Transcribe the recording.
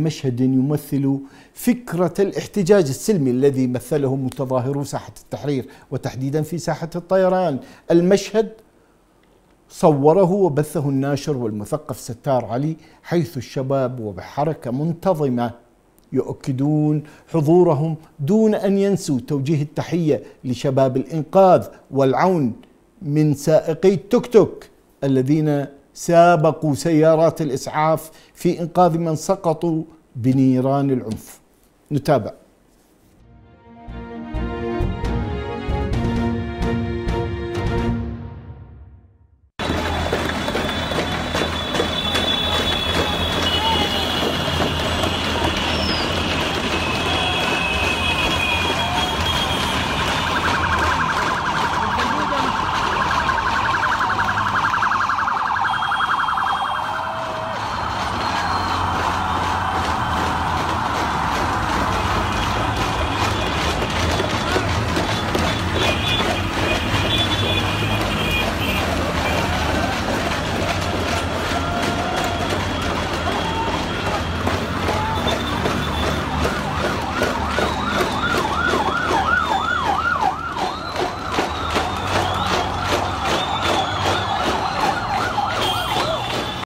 مشهد يمثل فكرة الاحتجاج السلمي الذي مثله متظاهرو ساحة التحرير وتحديدا في ساحة الطيران المشهد صوره وبثه الناشر والمثقف ستار علي حيث الشباب وبحركة منتظمة يؤكدون حضورهم دون أن ينسوا توجيه التحية لشباب الإنقاذ والعون من سائقي التوك توك الذين سابقوا سيارات الإسعاف في إنقاذ من سقطوا بنيران العنف نتابع